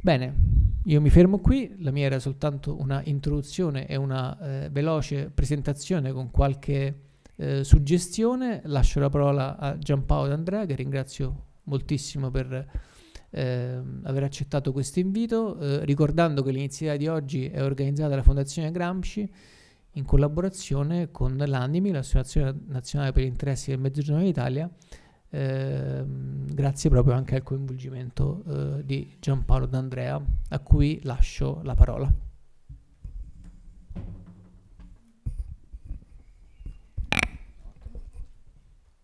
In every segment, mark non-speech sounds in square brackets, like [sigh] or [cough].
Bene, io mi fermo qui, la mia era soltanto una introduzione e una eh, veloce presentazione con qualche eh, suggestione. Lascio la parola a Giampaolo D'Andrea che ringrazio moltissimo per eh, aver accettato questo invito, eh, ricordando che l'iniziativa di oggi è organizzata dalla Fondazione Gramsci in collaborazione con l'ANIMI, l'Associazione Nazionale per gli Interessi del Mezzogiorno d'Italia, Ehm, grazie proprio anche al coinvolgimento eh, di Giampaolo D'Andrea, a cui lascio la parola.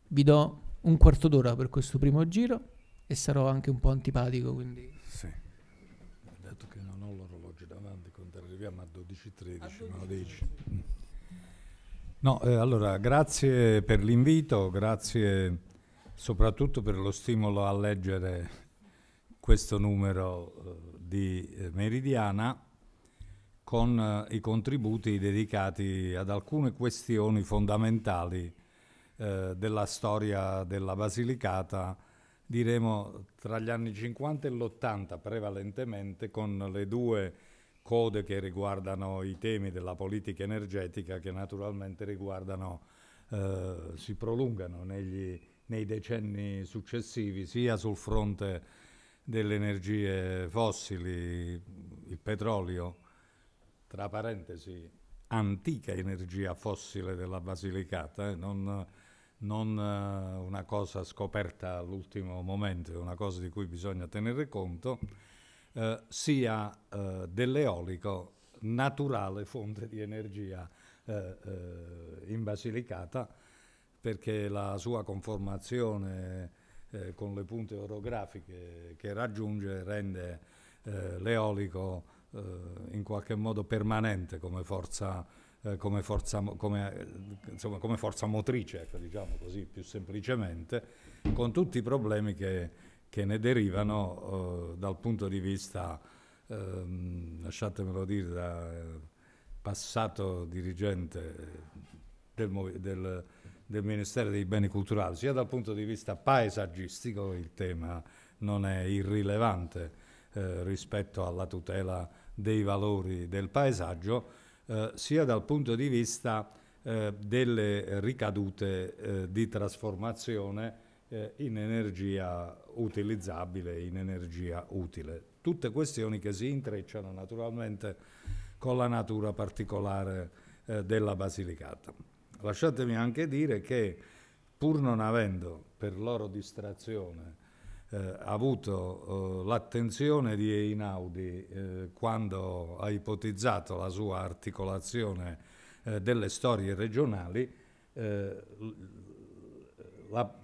Vi do un quarto d'ora per questo primo giro e sarò anche un po' antipatico, quindi... Sì, dato che non ho l'orologio davanti, quando arriviamo a 12.13, ma lo dici. Mm. No, eh, allora grazie per l'invito, grazie soprattutto per lo stimolo a leggere questo numero eh, di eh, Meridiana con eh, i contributi dedicati ad alcune questioni fondamentali eh, della storia della Basilicata, diremo tra gli anni 50 e l'80 prevalentemente con le due code che riguardano i temi della politica energetica che naturalmente riguardano, eh, si prolungano negli anni nei decenni successivi, sia sul fronte delle energie fossili, il petrolio, tra parentesi, antica energia fossile della Basilicata, eh, non, non eh, una cosa scoperta all'ultimo momento, è una cosa di cui bisogna tenere conto, eh, sia eh, dell'eolico naturale fonte di energia eh, eh, in Basilicata, perché la sua conformazione eh, con le punte orografiche che raggiunge rende eh, l'eolico eh, in qualche modo permanente come forza, eh, come forza, come, insomma, come forza motrice, ecco, diciamo così più semplicemente, con tutti i problemi che, che ne derivano eh, dal punto di vista, ehm, lasciatemelo dire, da eh, passato dirigente del, del del Ministero dei Beni Culturali, sia dal punto di vista paesaggistico il tema non è irrilevante eh, rispetto alla tutela dei valori del paesaggio, eh, sia dal punto di vista eh, delle ricadute eh, di trasformazione eh, in energia utilizzabile, in energia utile. Tutte questioni che si intrecciano naturalmente con la natura particolare eh, della Basilicata. Lasciatemi anche dire che pur non avendo per loro distrazione eh, avuto eh, l'attenzione di Einaudi eh, quando ha ipotizzato la sua articolazione eh, delle storie regionali, eh, la,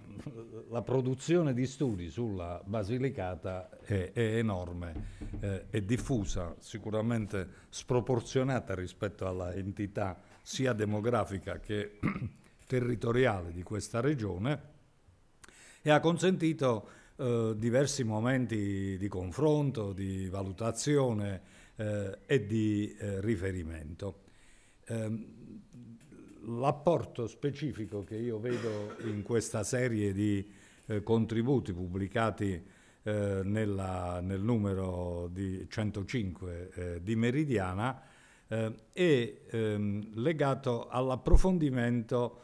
la, produzione di studi sulla Basilicata è, è enorme, eh, è diffusa, sicuramente sproporzionata rispetto alla entità sia demografica che [clears throat] territoriale di questa regione e ha consentito eh, diversi momenti di confronto, di valutazione eh, e di eh, riferimento. Ehm, l'apporto specifico che io vedo in questa serie di eh, contributi pubblicati eh, nella, nel numero di 105 eh, di Meridiana eh, e ehm, legato all'approfondimento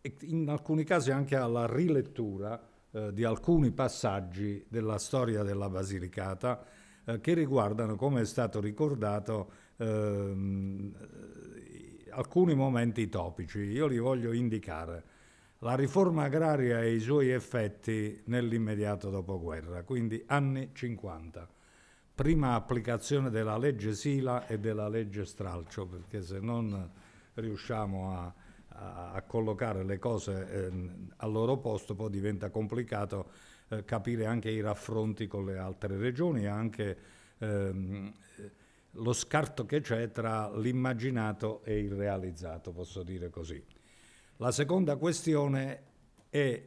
eh, in alcuni casi anche alla rilettura eh, di alcuni passaggi della storia della Basilicata eh, che riguardano, come è stato ricordato, ehm, alcuni momenti topici. Io li voglio indicare. La riforma agraria e i suoi effetti nell'immediato dopoguerra, quindi anni 50 prima applicazione della legge Sila e della legge Stralcio, perché se non riusciamo a, a, a collocare le cose eh, al loro posto poi diventa complicato eh, capire anche i raffronti con le altre regioni e anche ehm, lo scarto che c'è tra l'immaginato e il realizzato, posso dire così. La seconda questione è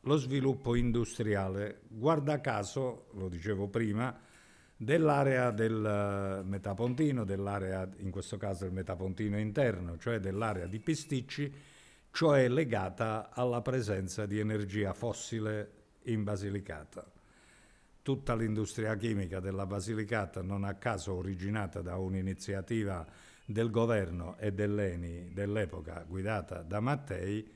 lo sviluppo industriale. Guarda caso, lo dicevo prima, dell'area del eh, metapontino, dell'area in questo caso il metapontino interno, cioè dell'area di Pisticci, cioè legata alla presenza di energia fossile in Basilicata. Tutta l'industria chimica della Basilicata, non a caso originata da un'iniziativa del governo e dell'ENI dell'epoca guidata da Mattei,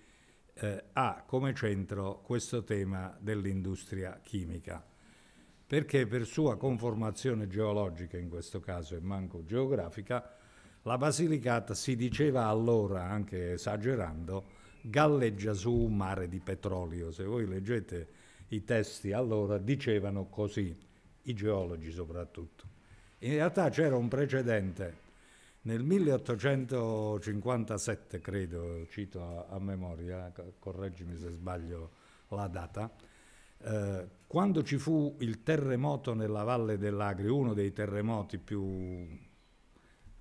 eh, ha come centro questo tema dell'industria chimica perché per sua conformazione geologica, in questo caso e manco geografica, la Basilicata si diceva allora, anche esagerando, galleggia su un mare di petrolio. Se voi leggete i testi allora dicevano così, i geologi soprattutto. In realtà c'era un precedente. Nel 1857, credo, cito a, a memoria, correggimi se sbaglio la data, eh, quando ci fu il terremoto nella Valle dell'Agri, uno dei terremoti più,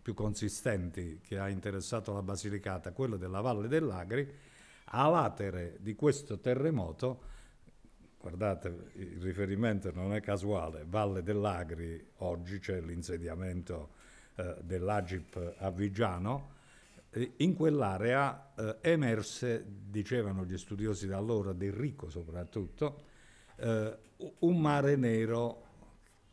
più consistenti che ha interessato la Basilicata, quello della Valle dell'Agri, a latere di questo terremoto, guardate il riferimento non è casuale, Valle dell'Agri, oggi c'è l'insediamento eh, dell'Agip a Vigiano, in quell'area eh, emerse, dicevano gli studiosi da allora, del Ricco soprattutto, eh, un mare nero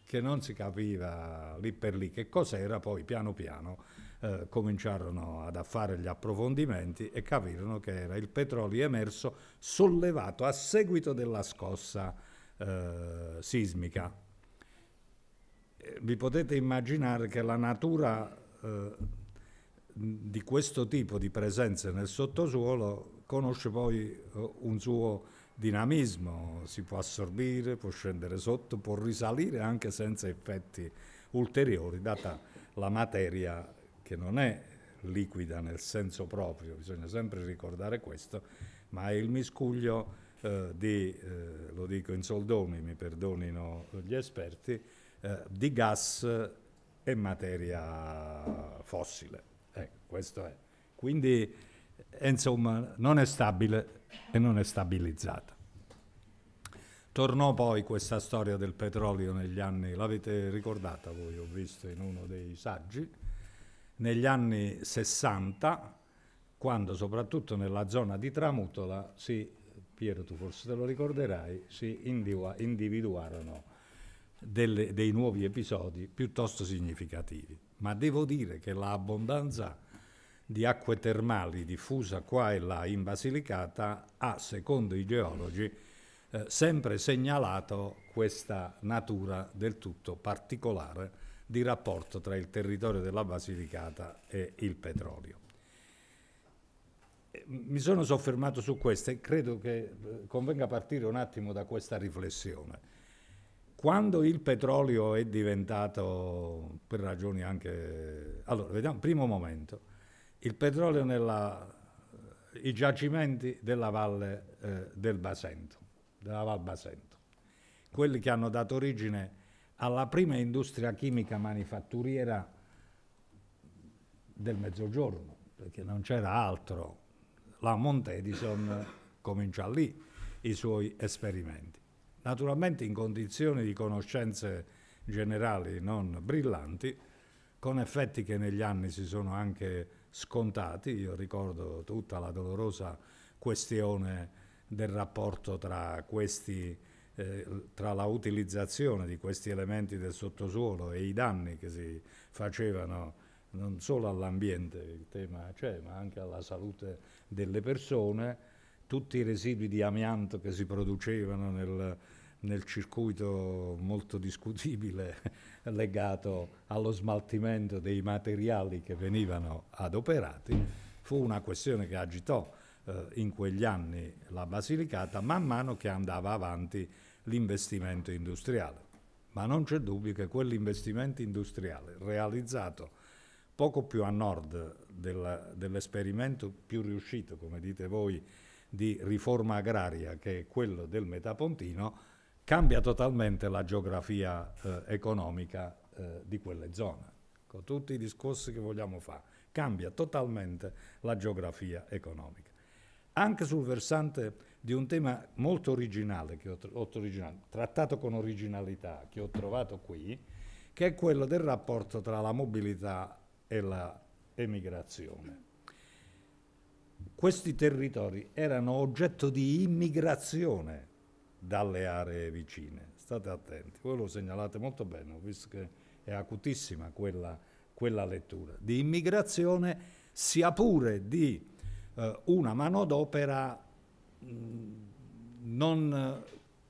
che non si capiva lì per lì che cos'era, poi piano piano eh, cominciarono ad fare gli approfondimenti e capirono che era il petrolio emerso sollevato a seguito della scossa eh, sismica. Eh, vi potete immaginare che la natura eh, di questo tipo di presenze nel sottosuolo conosce poi eh, un suo dinamismo, si può assorbire, può scendere sotto, può risalire anche senza effetti ulteriori, data la materia che non è liquida nel senso proprio, bisogna sempre ricordare questo, ma è il miscuglio eh, di, eh, lo dico in soldoni, mi perdonino gli esperti, eh, di gas e materia fossile. Ecco, questo è. Quindi e, insomma non è stabile e non è stabilizzata. Tornò poi questa storia del petrolio negli anni, l'avete ricordata voi, ho visto in uno dei saggi, negli anni 60, quando soprattutto nella zona di Tramutola si, Piero tu forse te lo ricorderai, si individua, individuarono delle, dei nuovi episodi piuttosto significativi. Ma devo dire che l'abbondanza di acque termali diffusa qua e là in Basilicata ha, secondo i geologi, eh, sempre segnalato questa natura del tutto particolare di rapporto tra il territorio della Basilicata e il petrolio. Eh, mi sono soffermato su questo e credo che eh, convenga partire un attimo da questa riflessione. Quando il petrolio è diventato, per ragioni anche... Allora, vediamo, primo momento, il petrolio nei giacimenti della valle eh, del Basento, della Val Basento, quelli che hanno dato origine alla prima industria chimica manifatturiera del Mezzogiorno, perché non c'era altro. La Monte Edison comincia lì i suoi esperimenti. Naturalmente in condizioni di conoscenze generali non brillanti, con effetti che negli anni si sono anche scontati. Io ricordo tutta la dolorosa questione del rapporto tra, questi, eh, tra la utilizzazione di questi elementi del sottosuolo e i danni che si facevano non solo all'ambiente, il tema c'è, ma anche alla salute delle persone, tutti i residui di amianto che si producevano nel, nel circuito molto discutibile [laughs] legato allo smaltimento dei materiali che venivano adoperati, fu una questione che agitò eh, in quegli anni la Basilicata man mano che andava avanti l'investimento industriale. Ma non c'è dubbio che quell'investimento industriale realizzato poco più a nord della, dell'esperimento più riuscito, come dite voi, di riforma agraria, che è quello del Metapontino, cambia totalmente la geografia eh, economica eh, di quelle zone. Con tutti i discorsi che vogliamo fare, cambia totalmente la geografia economica. Anche sul versante di un tema molto originale, che ho, originale, trattato con originalità, che ho trovato qui, che è quello del rapporto tra la mobilità e l'emigrazione. Questi territori erano oggetto di immigrazione dalle aree vicine. State attenti, voi lo segnalate molto bene, ho visto che è acutissima quella, quella lettura. Di immigrazione sia pure di eh, una manodopera non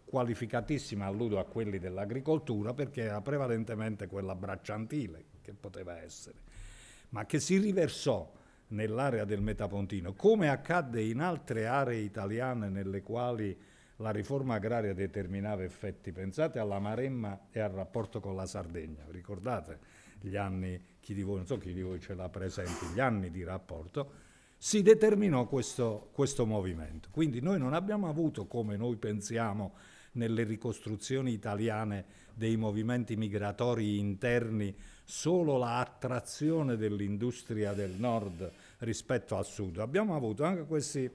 qualificatissima, alludo a quelli dell'agricoltura, perché era prevalentemente quella bracciantile che poteva essere, ma che si riversò nell'area del Metapontino, come accadde in altre aree italiane nelle quali la riforma agraria determinava effetti, pensate alla Maremma e al rapporto con la Sardegna, ricordate gli anni, chi di voi, non so chi di voi ce l'ha presente, gli anni di rapporto, si determinò questo, questo movimento. Quindi noi non abbiamo avuto, come noi pensiamo nelle ricostruzioni italiane dei movimenti migratori interni, solo la attrazione dell'industria del nord rispetto al sud. Abbiamo avuto anche questi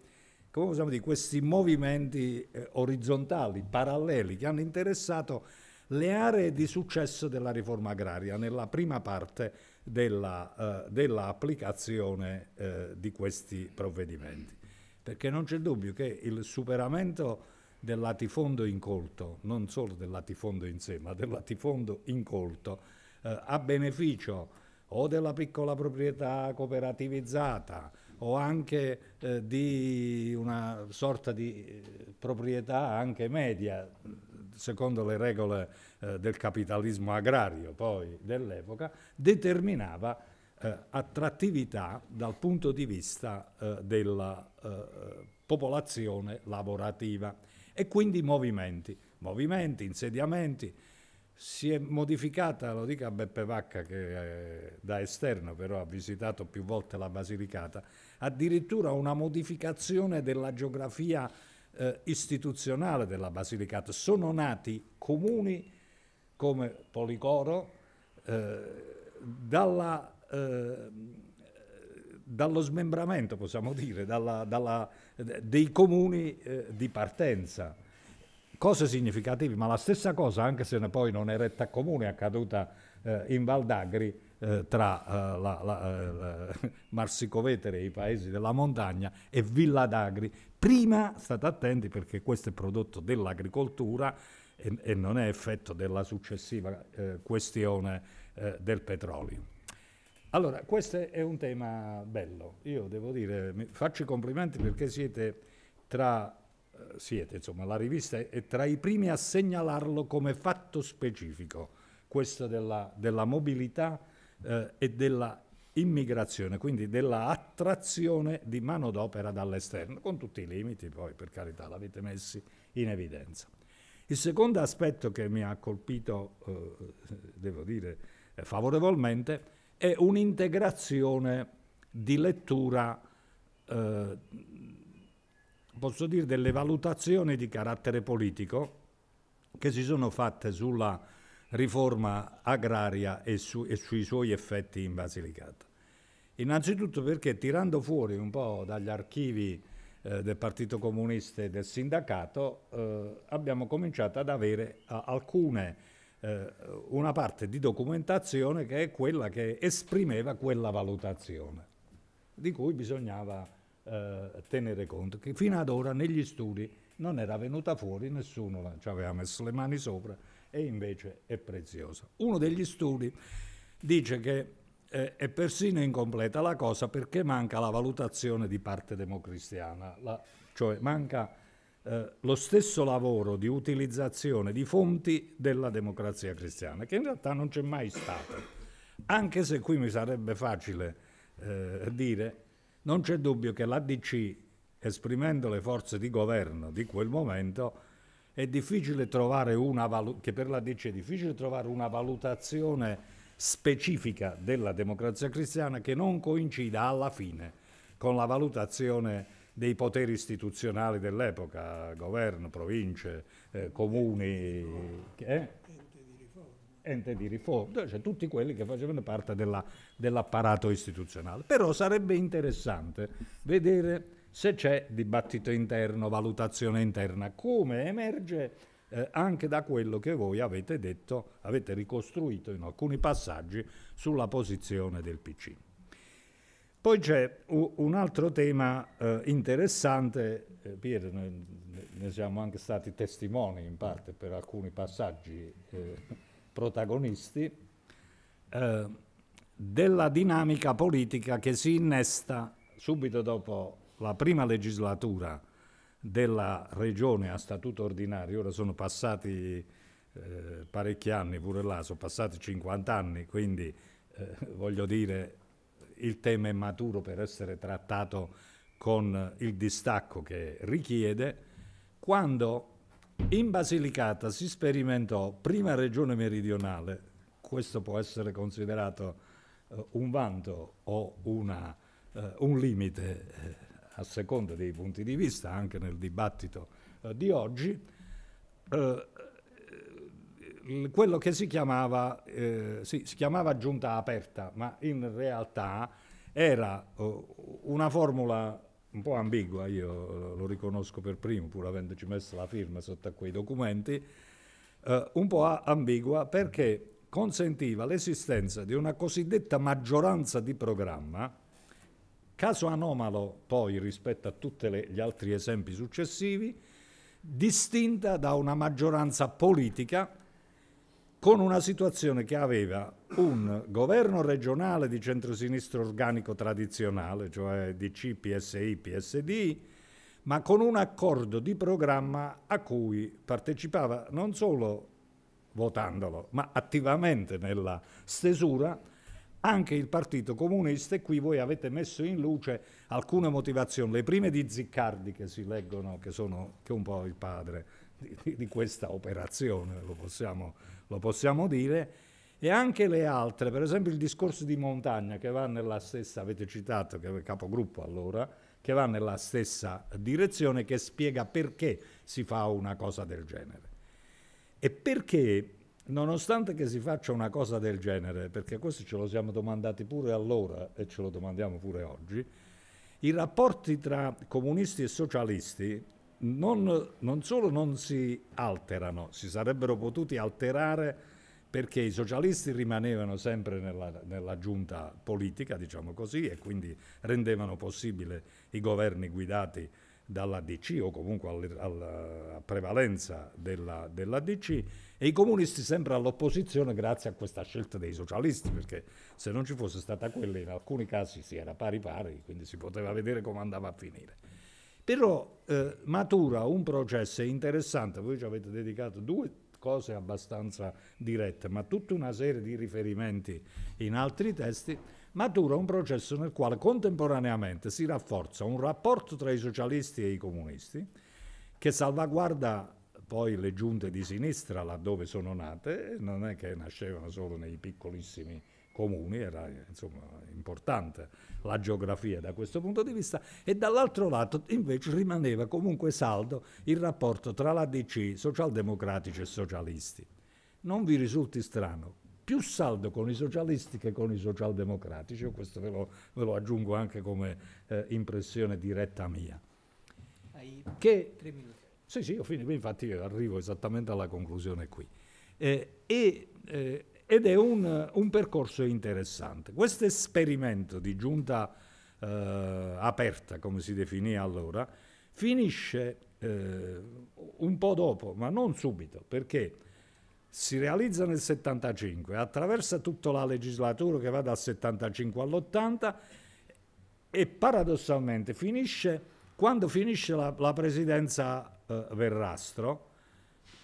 dire, questi movimenti eh, orizzontali, paralleli, che hanno interessato le aree di successo della riforma agraria nella prima parte dell'applicazione eh, dell eh, di questi provvedimenti. Perché non c'è dubbio che il superamento del latifondo incolto, non solo del latifondo in sé, ma del latifondo incolto, eh, a beneficio o della piccola proprietà cooperativizzata, o anche eh, di una sorta di eh, proprietà anche media, secondo le regole eh, del capitalismo agrario poi dell'epoca, determinava eh, attrattività dal punto di vista eh, della eh, popolazione lavorativa e quindi movimenti, movimenti, insediamenti, si è modificata, lo dica Beppe Vacca che eh, da esterno però ha visitato più volte la Basilicata, addirittura una modificazione della geografia eh, istituzionale della Basilicata. Sono nati comuni come Policoro eh, dalla, eh, dallo smembramento, possiamo dire, dalla, dalla, dei comuni eh, di partenza cose significative, ma la stessa cosa, anche se poi non è retta comune, è accaduta eh, in Val d'Agri eh, tra eh, la, la, eh, la [laughs] Marsicovetere e i paesi della montagna e Villa d'Agri. Prima state attenti perché questo è prodotto dell'agricoltura e, e non è effetto della successiva eh, questione eh, del petrolio. Allora, questo è un tema bello, io devo dire, mi, faccio i complimenti perché siete tra siete, insomma, la rivista è tra i primi a segnalarlo come fatto specifico, questo della, della mobilità eh, e della immigrazione, quindi della attrazione di manodopera dall'esterno, con tutti i limiti poi, per carità, l'avete messi in evidenza. Il secondo aspetto che mi ha colpito, eh, devo dire, eh, favorevolmente, è un'integrazione di lettura eh, posso dire, delle valutazioni di carattere politico che si sono fatte sulla riforma agraria e, su, e sui suoi effetti in Basilicata. Innanzitutto perché tirando fuori un po' dagli archivi eh, del Partito Comunista e del sindacato eh, abbiamo cominciato ad avere a, eh, alcune, eh, una parte di documentazione che è quella che esprimeva quella valutazione di cui bisognava eh, tenere conto che fino ad ora negli studi non era venuta fuori, nessuno ci aveva messo le mani sopra e invece è preziosa. Uno degli studi dice che eh, è persino incompleta la cosa perché manca la valutazione di parte democristiana, la, cioè manca eh, lo stesso lavoro di utilizzazione di fonti della democrazia cristiana, che in realtà non c'è mai stato, anche se qui mi sarebbe facile eh, dire non c'è dubbio che l'ADC, esprimendo le forze di governo di quel momento, è difficile trovare una, valu- difficile trovare una valutazione specifica della democrazia cristiana che non coincida alla fine con la valutazione dei poteri istituzionali dell'epoca, governo, province, eh, comuni. Eh? ente di riforma, cioè tutti quelli che facevano parte della, dell'apparato istituzionale. Però sarebbe interessante vedere se c'è dibattito interno, valutazione interna, come emerge eh, anche da quello che voi avete detto, avete ricostruito in alcuni passaggi sulla posizione del PC. Poi c'è un altro tema eh, interessante, eh, Pier, ne, siamo anche stati testimoni in parte per alcuni passaggi. Eh, protagonisti, eh, della dinamica politica che si innesta subito dopo la prima legislatura della regione a statuto ordinario, ora sono passati eh, parecchi anni pure là, sono passati 50 anni, quindi eh, voglio dire il tema è maturo per essere trattato con il distacco che richiede, quando in Basilicata si sperimentò, prima regione meridionale, questo può essere considerato eh, un vanto o una, eh, un limite eh, a seconda dei punti di vista, anche nel dibattito eh, di oggi, eh, quello che si chiamava, eh, sì, si chiamava giunta aperta, ma in realtà era una formula un po' ambigua, io lo riconosco per primo, pur avendoci messo la firma sotto a quei documenti, eh, un po' ambigua perché consentiva l'esistenza di una cosiddetta maggioranza di programma, caso anomalo poi rispetto a tutti gli altri esempi successivi, distinta da una maggioranza politica con una situazione che aveva un governo regionale di centrosinistra organico tradizionale, cioè DC, PSI, PSD, ma con un accordo di programma a cui partecipava non solo votandolo, ma attivamente nella stesura anche il Partito Comunista e qui voi avete messo in luce alcune motivazioni, le prime di Ziccardi che si leggono, che, sono, che è un po' il padre di, di questa operazione, lo possiamo, lo possiamo dire, e anche le altre, per esempio il discorso di Montagna che va nella stessa, avete citato che è capogruppo allora, che va nella stessa direzione, che spiega perché si fa una cosa del genere. E perché, nonostante che si faccia una cosa del genere, perché questo ce lo siamo domandati pure allora e ce lo domandiamo pure oggi, i rapporti tra comunisti e socialisti non, non solo non si alterano, si sarebbero potuti alterare perché i socialisti rimanevano sempre nella, nella, giunta politica, diciamo così, e quindi rendevano possibile i governi guidati dall'ADC o comunque alla, all, prevalenza della, dell'ADC e i comunisti sempre all'opposizione grazie a questa scelta dei socialisti, perché se non ci fosse stata quella in alcuni casi si era pari pari, quindi si poteva vedere come andava a finire. Però eh, matura un processo interessante, voi ci avete dedicato due cose abbastanza dirette, ma tutta una serie di riferimenti in altri testi, matura un processo nel quale contemporaneamente si rafforza un rapporto tra i socialisti e i comunisti che salvaguarda poi le giunte di sinistra laddove sono nate, non è che nascevano solo nei piccolissimi comuni, era insomma, importante la geografia da questo punto di vista, e dall'altro lato invece rimaneva comunque saldo il rapporto tra l'ADC, socialdemocratici e socialisti. Non vi risulti strano, più saldo con i socialisti che con i socialdemocratici, Io questo ve lo, ve lo, aggiungo anche come eh, impressione diretta mia. Hai che, tre minuti. Sì, sì, ho finito, infatti io arrivo esattamente alla conclusione qui. Eh, e, eh, ed è un, un percorso interessante. Questo esperimento di giunta eh, aperta, come si definì allora, finisce eh, un po' dopo, ma non subito, perché si realizza nel 75, attraversa tutta la legislatura che va dal 75 all'80 e paradossalmente finisce quando finisce la, la presidenza eh, Verrastro,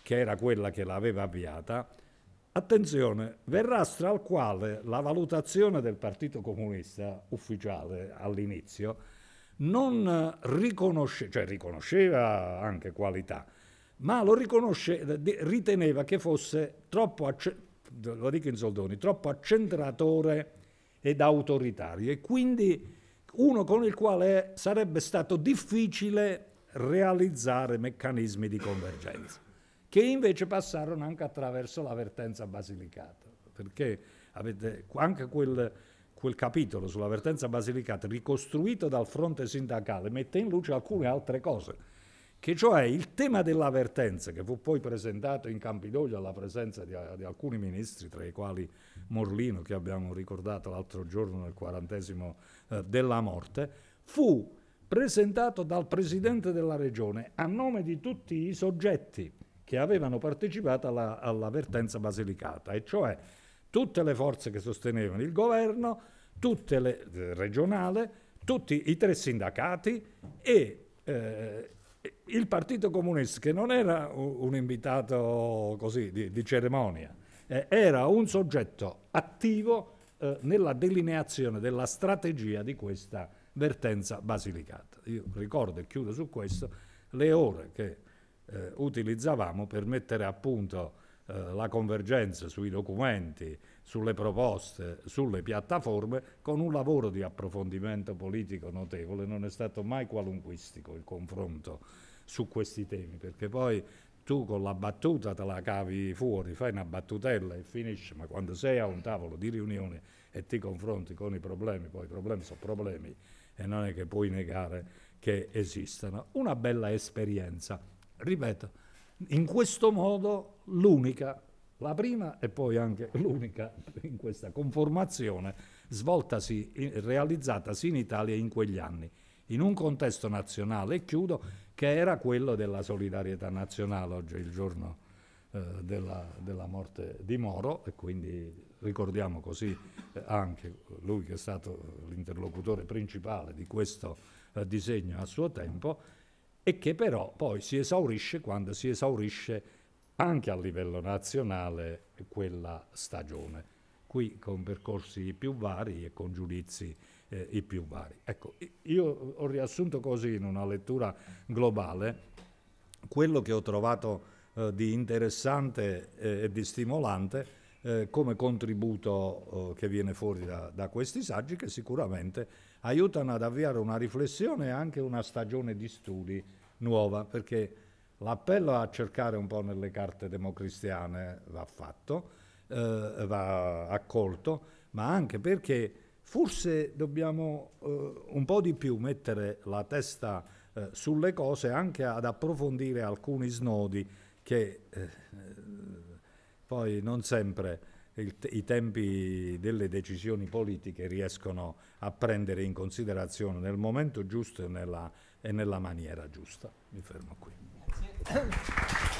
che era quella che l'aveva avviata, Attenzione, Verrastra al quale la valutazione del Partito Comunista ufficiale all'inizio non riconosce, cioè riconosceva anche qualità, ma lo riconosce, riteneva che fosse troppo, lo dico in soldoni, troppo accentratore ed autoritario e quindi uno con il quale sarebbe stato difficile realizzare meccanismi di convergenza che invece passarono anche attraverso l'avvertenza basilicata, perché avete anche quel, quel capitolo vertenza basilicata ricostruito dal fronte sindacale mette in luce alcune altre cose che cioè il tema dell'avvertenza, che fu poi presentato in Campidoglio alla presenza di, di, alcuni ministri, tra i quali Morlino, che abbiamo ricordato l'altro giorno nel quarantesimo eh, della morte, fu presentato dal Presidente della Regione a nome di tutti i soggetti che avevano partecipato alla, vertenza basilicata, e cioè tutte le forze che sostenevano il governo, tutte le eh, regionale, tutti i tre sindacati e eh, il Partito Comunista, che non era un, invitato così di, di cerimonia, eh, era un soggetto attivo eh, nella delineazione della strategia di questa vertenza basilicata. Io ricordo, e chiudo su questo, le ore che eh, utilizzavamo per mettere a punto eh, la convergenza sui documenti, sulle proposte, sulle piattaforme, con un lavoro di approfondimento politico notevole. Non è stato mai qualunquistico il confronto su questi temi, perché poi tu con la battuta te la cavi fuori, fai una battutella e finisci, ma quando sei a un tavolo di riunione e ti confronti con i problemi, poi i problemi sono problemi e non è che puoi negare che esistano. Una bella esperienza ripeto, in questo modo l'unica, la prima e poi anche l'unica in questa conformazione svoltasi, realizzatasi in Italia in quegli anni, in un contesto nazionale, chiudo, che era quello della solidarietà nazionale, oggi è il giorno eh, della, della, morte di Moro e quindi ricordiamo così eh, anche lui che è stato l'interlocutore principale di questo eh, disegno a suo tempo e che però poi si esaurisce quando si esaurisce anche a livello nazionale quella stagione, qui con percorsi più vari e con giudizi eh, i più vari. Ecco, io ho riassunto così in una lettura globale quello che ho trovato eh, di interessante eh, e di stimolante eh, come contributo eh, che viene fuori da, da, questi saggi che sicuramente aiutano ad avviare una riflessione e anche una stagione di studi nuova, perché l'appello a cercare un po' nelle carte democristiane va fatto, eh, va accolto, ma anche perché forse dobbiamo eh, un po' di più mettere la testa eh, sulle cose anche ad approfondire alcuni snodi che eh, poi non sempre il, i tempi delle decisioni politiche riescono a prendere in considerazione nel momento giusto e nella, e nella maniera giusta. Mi fermo qui. Grazie.